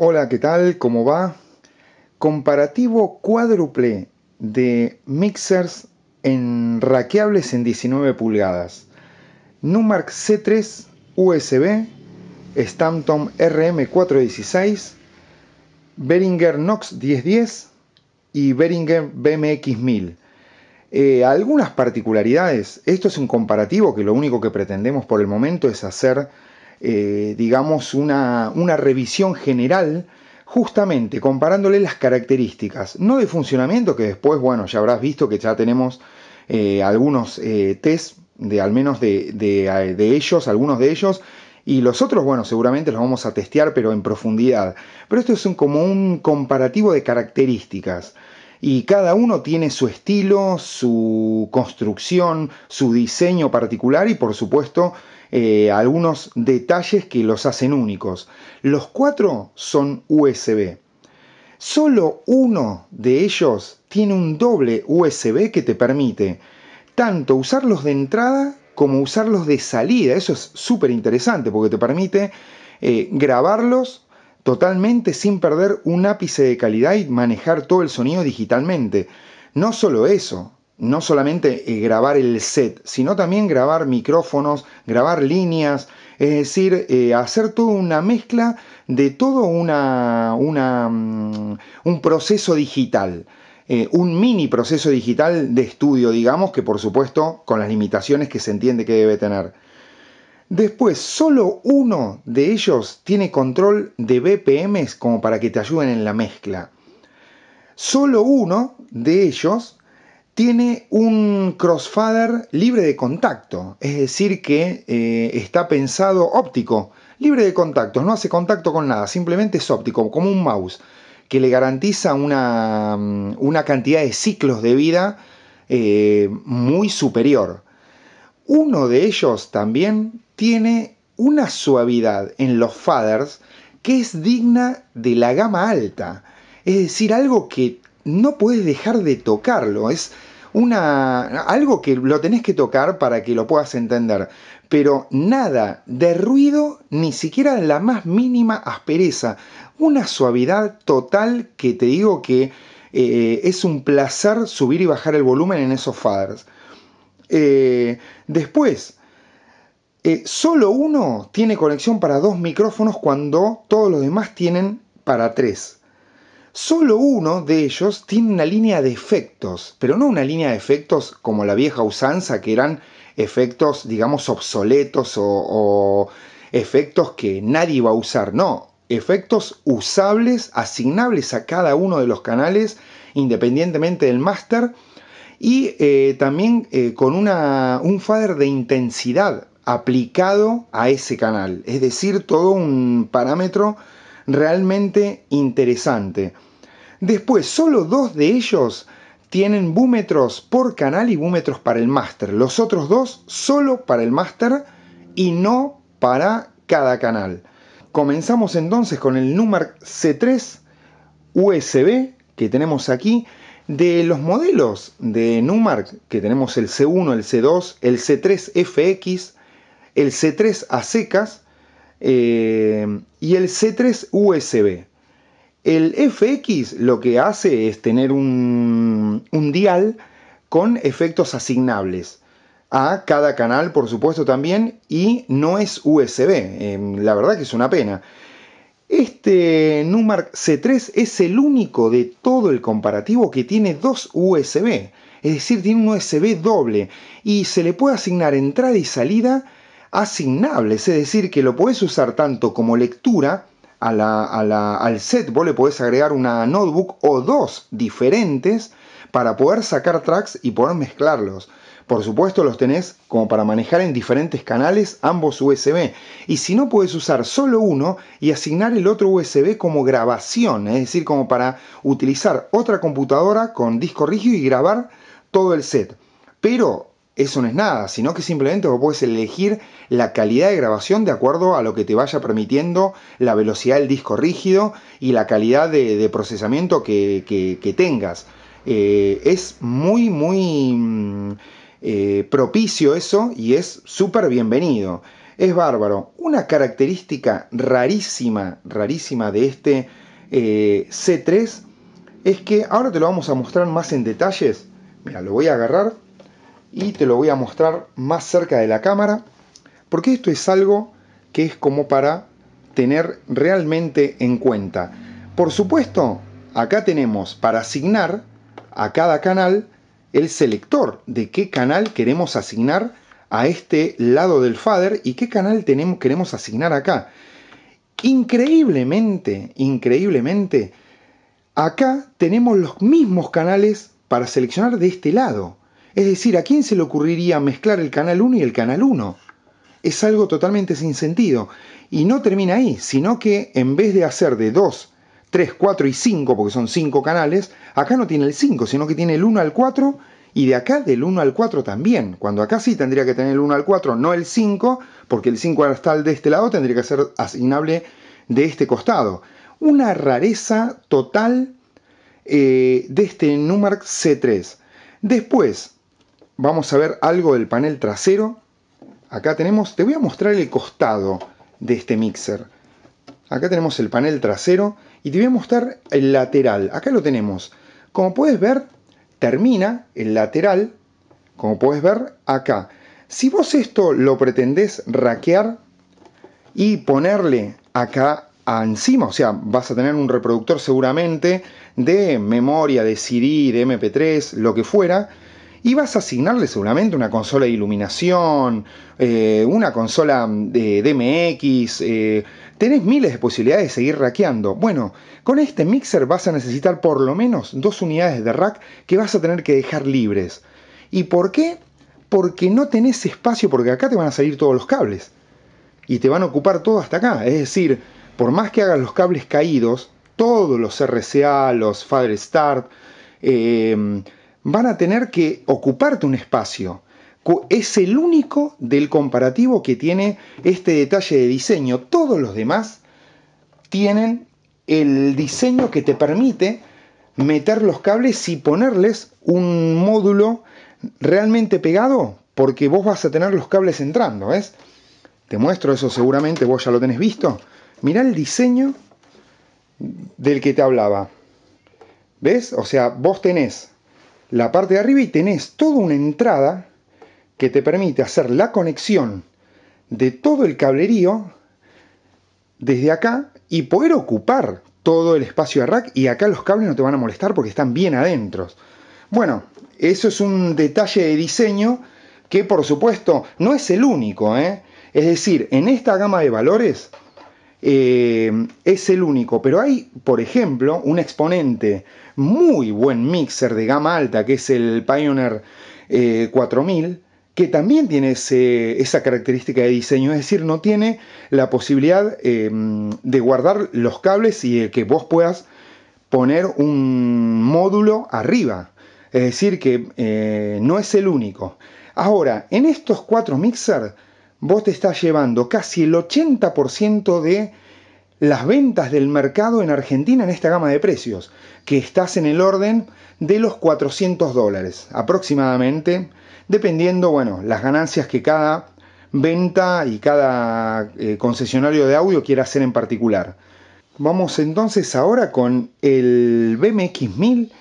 Hola, ¿qué tal? ¿Cómo va? Comparativo cuádruple de mixers en en 19 pulgadas. Numark C3 USB, Stanton RM416, Behringer Nox 1010 y Behringer BMX 1000. Eh, algunas particularidades. Esto es un comparativo que lo único que pretendemos por el momento es hacer eh, digamos, una, revisión general justamente comparándole las características, no de funcionamiento, que después, bueno, ya habrás visto que ya tenemos eh, algunos eh, test de al menos de, ellos, algunos de ellos, y los otros, bueno, seguramente los vamos a testear, pero en profundidad. Pero esto es como un comparativo de características. Y cada uno tiene su estilo, su construcción, su diseño particular y por supuesto eh, algunos detalles que los hacen únicos. Los cuatro son USB. Solo uno de ellos tiene un doble USB que te permite tanto usarlos de entrada como usarlos de salida. Eso es súper interesante porque te permite eh, grabarlos totalmente sin perder un ápice de calidad y manejar todo el sonido digitalmente. No solo eso, no solamente eh, grabar el set, sino también grabar micrófonos, grabar líneas, es decir, eh, hacer toda una mezcla de todo una, mm, un proceso digital. Eh, un mini proceso digital de estudio, digamos, que por supuesto con las limitaciones que se entiende que debe tener. Después, solo uno de ellos tiene control de BPMs como para que te ayuden en la mezcla. Solo uno de ellos tiene un crossfader libre de contacto, es decir, que eh, está pensado óptico, libre de contacto, no hace contacto con nada, simplemente es óptico, como un mouse, que le garantiza una, mm, cantidad de ciclos de vida eh, muy superior. Uno de ellos también tiene una suavidad en los faders que es digna de la gama alta, es decir, algo que no puedes dejar de tocarlo, es una, algo que lo tenés que tocar para que lo puedas entender. Pero nada de ruido, ni siquiera la más mínima aspereza. Una suavidad total que te digo que eh, es un placer subir y bajar el volumen en esos faders. Eh, después, eh, solo uno tiene conexión para dos micrófonos cuando todos los demás tienen para tres. Solo uno de ellos tiene una línea de efectos, pero no una línea de efectos como la vieja usanza, que eran efectos, digamos, obsoletos o, efectos que nadie iba a usar, no, efectos usables, asignables a cada uno de los canales, independientemente del máster, y eh, también eh, con un fader de intensidad aplicado a ese canal, es decir, todo un parámetro realmente interesante. Después, solo dos de ellos tienen búmetros por canal y búmetros para el máster. Los otros dos solo para el máster y no para cada canal. Comenzamos entonces con el Numark C3 USB que tenemos aquí. De los modelos de Numark, que tenemos el C1, el C2, el C3FX, el C3 a secas eh, y el C3 USB. El FX lo que hace es tener un, dial con efectos asignables a cada canal, por supuesto, también, y no es USB. Em, la verdad que es una pena. Este Numark C3 es el único de todo el comparativo que tiene dos USB, es decir, tiene un USB doble y se le puede asignar entrada y salida asignables, es decir, que lo puedes usar tanto como lectura a la, al set vos le podés agregar una notebook o dos diferentes para poder sacar tracks y poder mezclarlos. Por supuesto los tenés como para manejar en diferentes canales ambos USB. Y si no puedes usar solo uno y asignar el otro USB como grabación, es decir, como para utilizar otra computadora con disco rígido y grabar todo el set. Pero eso no es nada, sino que simplemente vos puedes elegir la calidad de grabación de acuerdo a lo que te vaya permitiendo la velocidad del disco rígido y la calidad de, procesamiento que, tengas. Eh, es muy, muy mm, eh, propicio eso y es súper bienvenido. Es bárbaro. Una característica rarísima, rarísima de este eh, C3 es que ahora te lo vamos a mostrar más en detalles. Mira, lo voy a agarrar y te lo voy a mostrar más cerca de la cámara porque esto es algo que es como para tener realmente en cuenta. Por supuesto, acá tenemos para asignar a cada canal el selector de qué canal queremos asignar a este lado del fader y qué canal queremos asignar acá. Increíblemente, increíblemente, acá tenemos los mismos canales para seleccionar de este lado. Es decir, ¿a quién se le ocurriría mezclar el canal 1 y el canal 1? Es algo totalmente sin sentido. Y no termina ahí, sino que en vez de hacer de 2, 3, 4 y 5, porque son 5 canales, acá no tiene el 5, sino que tiene el 1 al 4 y de acá del 1 al 4 también. Cuando acá sí tendría que tener el 1 al 4, no el 5, porque el 5 está de este lado, tendría que ser asignable de este costado. Una rareza total eh, de este Numark C3. Después, vamos a ver algo del panel trasero. Acá tenemos, te voy a mostrar el costado de este mixer. Acá tenemos el panel trasero y te voy a mostrar el lateral. Acá lo tenemos. Como puedes ver, termina el lateral, como puedes ver, acá. Si vos esto lo pretendés raquear y ponerle acá encima, o sea, vas a tener un reproductor seguramente de memoria, de CD, de MP3, lo que fuera, y vas a asignarle seguramente una consola de iluminación, eh, una consola mm, de DMX, eh, tenés miles de posibilidades de seguir rackeando. Bueno, con este mixer vas a necesitar por lo menos dos unidades de rack que vas a tener que dejar libres. ¿Y por qué? Porque no tenés espacio, porque acá te van a salir todos los cables. Y te van a ocupar todo hasta acá. Es decir, por más que hagas los cables caídos, todos los RCA, los Father Start, eh, van a tener que ocuparte un espacio. Es el único del comparativo que tiene este detalle de diseño. Todos los demás tienen el diseño que te permite meter los cables y ponerles un módulo realmente pegado, porque vos vas a tener los cables entrando, ¿ves? Te muestro eso seguramente, vos ya lo tenés visto. Mirá el diseño del que te hablaba. ¿Ves? O sea, vos tenés la parte de arriba y tenés toda una entrada que te permite hacer la conexión de todo el cablerío desde acá y poder ocupar todo el espacio de rack y acá los cables no te van a molestar porque están bien adentro. Bueno, eso es un detalle de diseño que por supuesto no es el único. ¿eh? Es decir, en esta gama de valores eh, es el único, pero hay, por ejemplo, un exponente muy buen mixer de gama alta que es el Pioneer 4000 eh, que también tiene esa característica de diseño, es decir, no tiene la posibilidad em, de guardar los cables y que vos puedas poner un módulo arriba, es decir, que eh, no es el único. Ahora, en estos cuatro mixers, vos te estás llevando casi el 80% de las ventas del mercado en Argentina en esta gama de precios, que estás en el orden de los 400 dólares aproximadamente, dependiendo, bueno, las ganancias que cada venta y cada eh, concesionario de audio quiera hacer en particular. Vamos entonces ahora con el BMX 1000.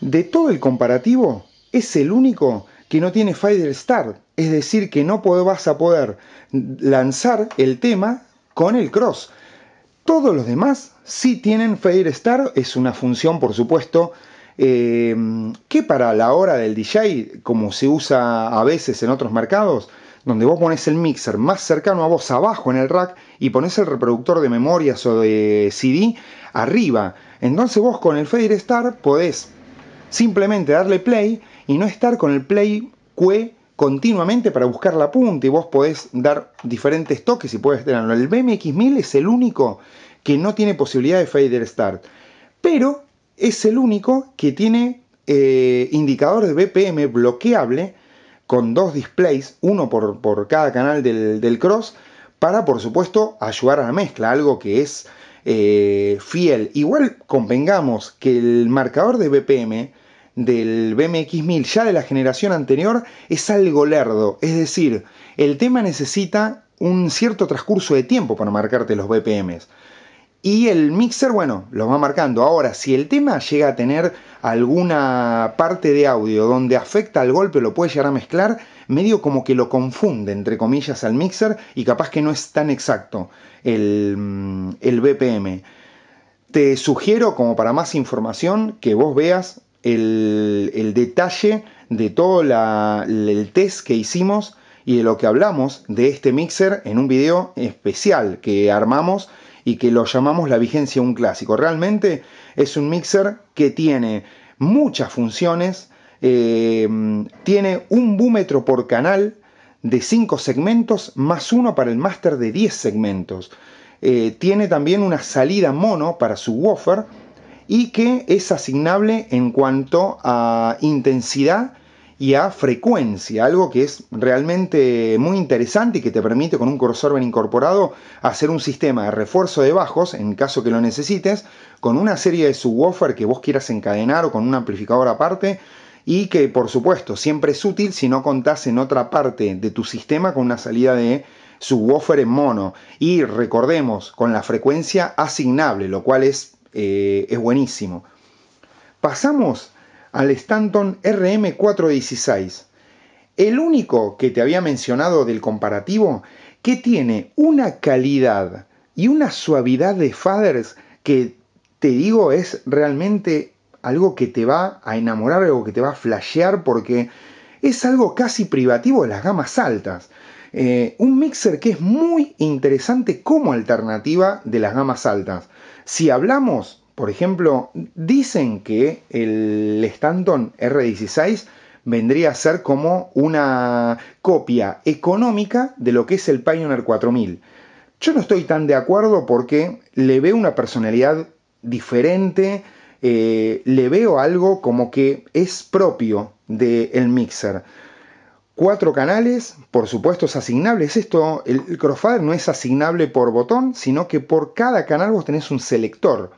De todo el comparativo, es el único que no tiene Fighter Star, es decir, que no vas a poder lanzar el tema con el cross todos los demás sí tienen Star, es una función por supuesto eh, que para la hora del DJ, como se usa a veces en otros mercados, donde vos pones el mixer más cercano a vos abajo en el rack y pones el reproductor de memorias o de CD arriba. Entonces vos con el Fade Star podés simplemente darle play y no estar con el play que continuamente para buscar la punta y vos podés dar diferentes toques y podés tenerlo. El BMX1000 es el único que no tiene posibilidad de fader start, pero es el único que tiene eh, indicador de BPM bloqueable con dos displays, uno por, por cada canal del, cross, para por supuesto ayudar a la mezcla, algo que es eh, fiel. Igual convengamos que el marcador de BPM del BMX 1000 ya de la generación anterior es algo lerdo, es decir, el tema necesita un cierto transcurso de tiempo para marcarte los BPMs. Y el mixer, bueno, lo va marcando. Ahora, si el tema llega a tener alguna parte de audio donde afecta al golpe, lo puede llegar a mezclar, medio como que lo confunde, entre comillas, al mixer y capaz que no es tan exacto el, mm, el BPM. Te sugiero, como para más información, que vos veas el, detalle de todo el test que hicimos y de lo que hablamos de este mixer en un video especial que armamos y que lo llamamos la vigencia un clásico. Realmente es un mixer que tiene muchas funciones, eh, tiene un búmetro por canal de 5 segmentos más uno para el máster de 10 segmentos. Eh, tiene también una salida mono para su woofer y que es asignable en cuanto a intensidad y a frecuencia, algo que es realmente muy interesante y que te permite con un cursor bien incorporado hacer un sistema de refuerzo de bajos en caso que lo necesites, con una serie de subwoofer que vos quieras encadenar o con un amplificador aparte y que por supuesto siempre es útil si no contás en otra parte de tu sistema con una salida de subwoofer en mono y recordemos con la frecuencia asignable, lo cual es eh, es buenísimo. Pasamos al Stanton RM416, el único que te había mencionado del comparativo que tiene una calidad y una suavidad de faders que te digo es realmente algo que te va a enamorar, algo que te va a flashear porque es algo casi privativo de las gamas altas. Eh, un mixer que es muy interesante como alternativa de las gamas altas. Si hablamos, por ejemplo, dicen que el Stanton R16 vendría a ser como una copia económica de lo que es el Pioneer 4000. Yo no estoy tan de acuerdo porque le veo una personalidad diferente, eh, le veo algo como que es propio del mixer cuatro canales, por supuesto es asignable, esto, el, crossfire no es asignable por botón, sino que por cada canal vos tenés un selector.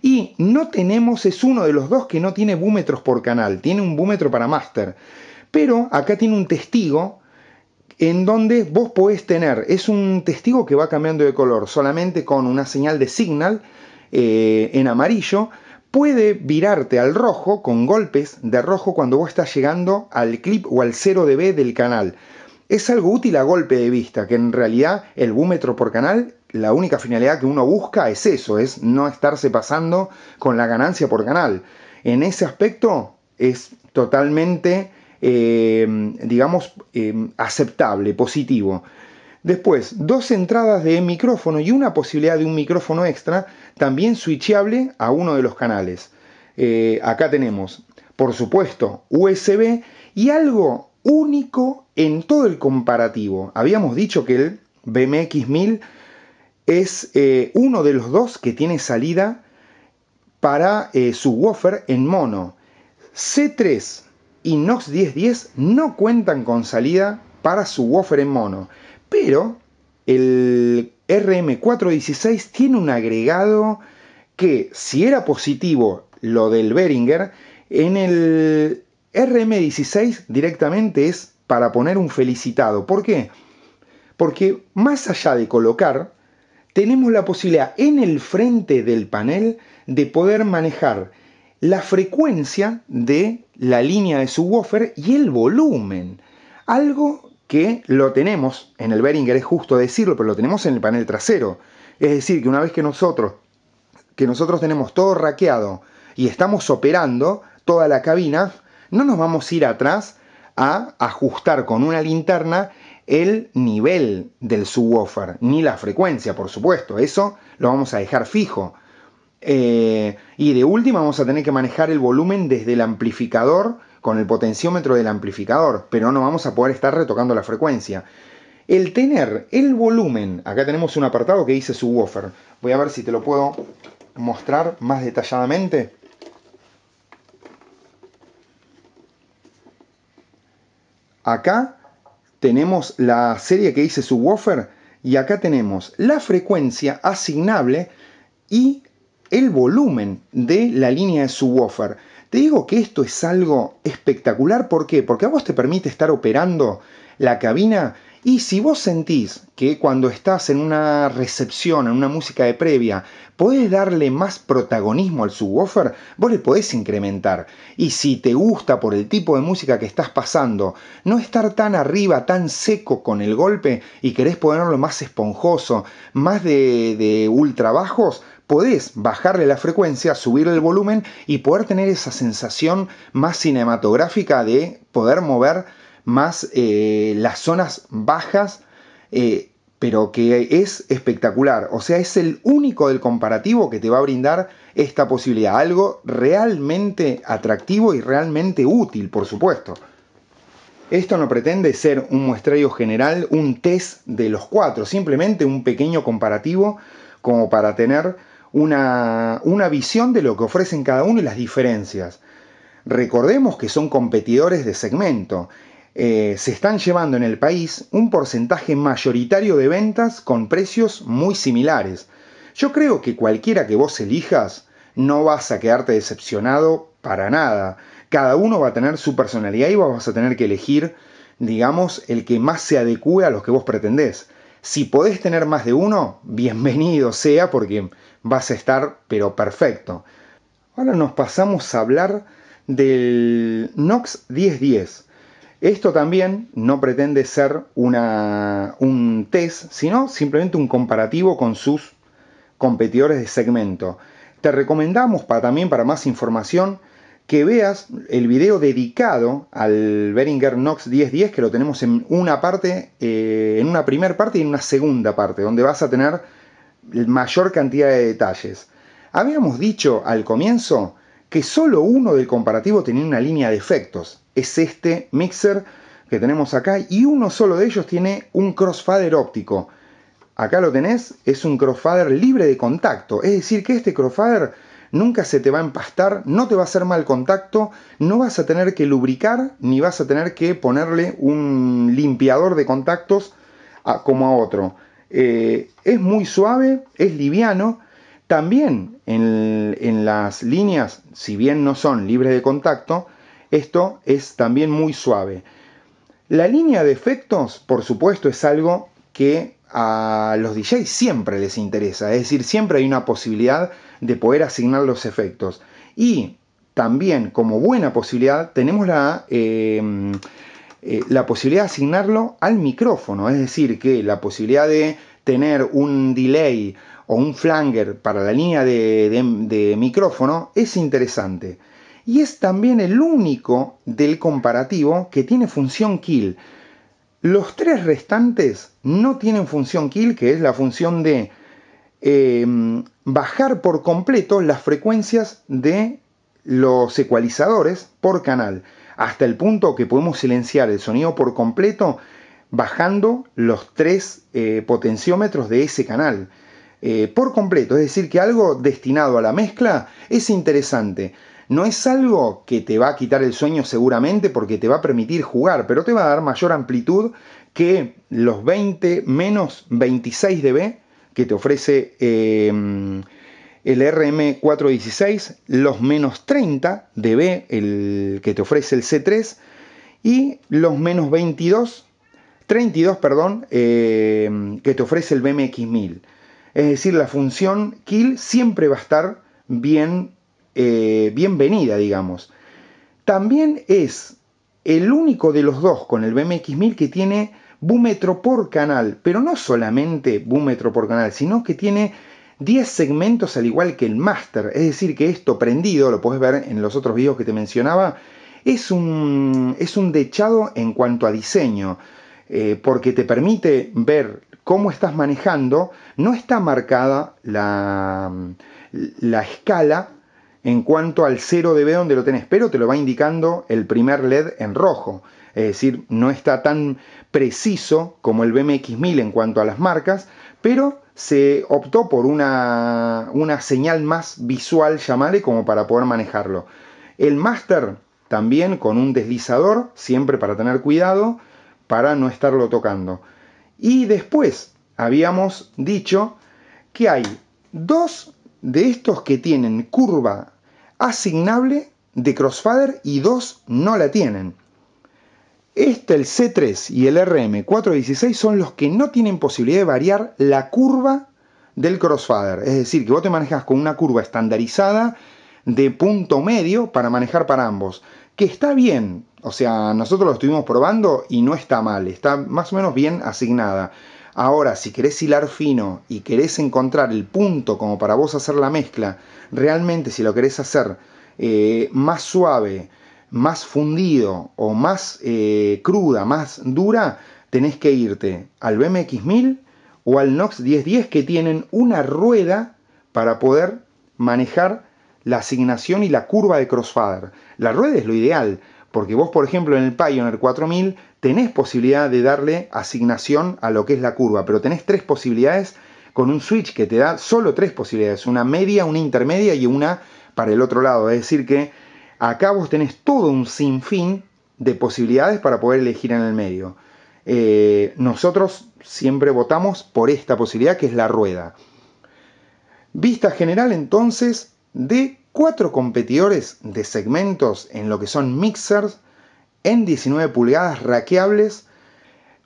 Y no tenemos, es uno de los dos que no tiene búmetros por canal, tiene un búmetro para master. Pero acá tiene un testigo en donde vos podés tener, es un testigo que va cambiando de color, solamente con una señal de signal eh, en amarillo puede virarte al rojo con golpes de rojo cuando vos estás llegando al clip o al 0 dB del canal. Es algo útil a golpe de vista, que en realidad el búmetro por canal, la única finalidad que uno busca es eso, es no estarse pasando con la ganancia por canal. En ese aspecto es totalmente, eh, digamos, eh, aceptable, positivo. Después, dos entradas de micrófono y una posibilidad de un micrófono extra, también switchable a uno de los canales. Eh, acá tenemos, por supuesto, USB y algo único en todo el comparativo. Habíamos dicho que el BMX 1000 es eh, uno de los dos que tiene salida para eh, su woofer en mono. C3 y Nox 1010 no cuentan con salida para su woofer en mono. Pero el RM416 tiene un agregado que si era positivo lo del Beringer, en el RM16 directamente es para poner un felicitado. ¿Por qué? Porque más allá de colocar, tenemos la posibilidad en el frente del panel de poder manejar la frecuencia de la línea de subwoofer y el volumen. Algo que lo tenemos en el Behringer, es justo decirlo, pero lo tenemos en el panel trasero. Es decir, que una vez que nosotros, que nosotros tenemos todo raqueado y estamos operando toda la cabina, no nos vamos a ir atrás a ajustar con una linterna el nivel del subwoofer, ni la frecuencia, por supuesto. Eso lo vamos a dejar fijo. Eh, y de última vamos a tener que manejar el volumen desde el amplificador con el potenciómetro del amplificador, pero no vamos a poder estar retocando la frecuencia. El tener el volumen, acá tenemos un apartado que dice subwoofer. Voy a ver si te lo puedo mostrar más detalladamente. Acá tenemos la serie que dice subwoofer y acá tenemos la frecuencia asignable y el volumen de la línea de subwoofer. Te digo que esto es algo espectacular, ¿por qué? Porque a vos te permite estar operando la cabina y si vos sentís que cuando estás en una recepción, en una música de previa, podés darle más protagonismo al subwoofer, vos le podés incrementar. Y si te gusta por el tipo de música que estás pasando, no estar tan arriba, tan seco con el golpe y querés ponerlo más esponjoso, más de, ultra bajos podés bajarle la frecuencia, subirle el volumen y poder tener esa sensación más cinematográfica de poder mover más eh, las zonas bajas, eh, pero que es espectacular. O sea, es el único del comparativo que te va a brindar esta posibilidad. Algo realmente atractivo y realmente útil, por supuesto. Esto no pretende ser un muestreo general, un test de los cuatro, simplemente un pequeño comparativo como para tener una, visión de lo que ofrecen cada uno y las diferencias. Recordemos que son competidores de segmento. Eh, se están llevando en el país un porcentaje mayoritario de ventas con precios muy similares. Yo creo que cualquiera que vos elijas no vas a quedarte decepcionado para nada. Cada uno va a tener su personalidad y vos vas a tener que elegir, digamos, el que más se adecue a los que vos pretendés. Si podés tener más de uno, bienvenido sea porque vas a estar pero perfecto. Ahora nos pasamos a hablar del Nox 1010. Esto también no pretende ser una, un test, sino simplemente un comparativo con sus competidores de segmento. Te recomendamos para, también para más información que veas el video dedicado al beringer Nox 1010, que lo tenemos en una parte, eh, en una primera parte y en una segunda parte, donde vas a tener mayor cantidad de detalles. Habíamos dicho al comienzo que solo uno del comparativo tenía una línea de efectos. Es este mixer que tenemos acá y uno solo de ellos tiene un crossfader óptico. Acá lo tenés, es un crossfader libre de contacto. Es decir, que este crossfader nunca se te va a empastar, no te va a hacer mal contacto, no vas a tener que lubricar ni vas a tener que ponerle un limpiador de contactos como a otro. Eh, es muy suave, es liviano. También en, las líneas, si bien no son libres de contacto, esto es también muy suave. La línea de efectos, por supuesto, es algo que a los DJs siempre les interesa, es decir, siempre hay una posibilidad de poder asignar los efectos. Y también, como buena posibilidad, tenemos la, eh, eh, la posibilidad de asignarlo al micrófono, es decir, que la posibilidad de tener un delay o un flanger para la línea de, micrófono es interesante. Y es también el único del comparativo que tiene función kill. Los tres restantes no tienen función kill, que es la función de eh, bajar por completo las frecuencias de los ecualizadores por canal hasta el punto que podemos silenciar el sonido por completo bajando los tres eh, potenciómetros de ese canal. Eh, por completo, es decir, que algo destinado a la mezcla es interesante. No es algo que te va a quitar el sueño seguramente porque te va a permitir jugar, pero te va a dar mayor amplitud que los 20 menos 26 dB que te ofrece eh, el RM416, los menos 30 de B, el que te ofrece el C3, y los menos 22, 32, perdón, eh, que te ofrece el BMX1000. Es decir, la función kill siempre va a estar bien, eh, bienvenida, digamos. También es el único de los dos con el BMX1000 que tiene búmetro por canal, pero no solamente búmetro por canal, sino que tiene 10 segmentos al igual que el Master, es decir, que esto prendido, lo puedes ver en los otros videos que te mencionaba, es un, es un dechado en cuanto a diseño, eh, porque te permite ver cómo estás manejando, no está marcada la, la escala en cuanto al 0 dB donde lo tenés, pero te lo va indicando el primer LED en rojo. Es decir, no está tan preciso como el BMX1000 en cuanto a las marcas, pero se optó por una, señal más visual, llamarle, como para poder manejarlo. El máster también con un deslizador, siempre para tener cuidado, para no estarlo tocando. Y después habíamos dicho que hay dos de estos que tienen curva asignable de Crossfader y dos no la tienen. Este, el C3 y el RM416 son los que no tienen posibilidad de variar la curva del crossfader. Es decir, que vos te manejas con una curva estandarizada de punto medio para manejar para ambos. Que está bien, o sea, nosotros lo estuvimos probando y no está mal, está más o menos bien asignada. Ahora, si querés hilar fino y querés encontrar el punto como para vos hacer la mezcla, realmente si lo querés hacer eh, más suave, más fundido o más eh, cruda, más dura, tenés que irte al BMX1000 o al NOx 1010 que tienen una rueda para poder manejar la asignación y la curva de crossfader. La rueda es lo ideal, porque vos, por ejemplo, en el Pioneer 4000 tenés posibilidad de darle asignación a lo que es la curva, pero tenés tres posibilidades con un switch que te da solo tres posibilidades, una media, una intermedia y una para el otro lado. Es decir, que Acá vos tenés todo un sinfín de posibilidades para poder elegir en el medio. Eh, nosotros siempre votamos por esta posibilidad que es la rueda. Vista general entonces de cuatro competidores de segmentos en lo que son mixers en 19 pulgadas raqueables,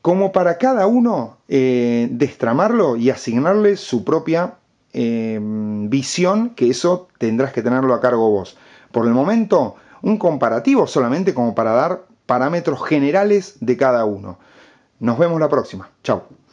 como para cada uno eh, destramarlo y asignarle su propia eh, visión, que eso tendrás que tenerlo a cargo vos. Por el momento, un comparativo solamente como para dar parámetros generales de cada uno. Nos vemos la próxima. Chao.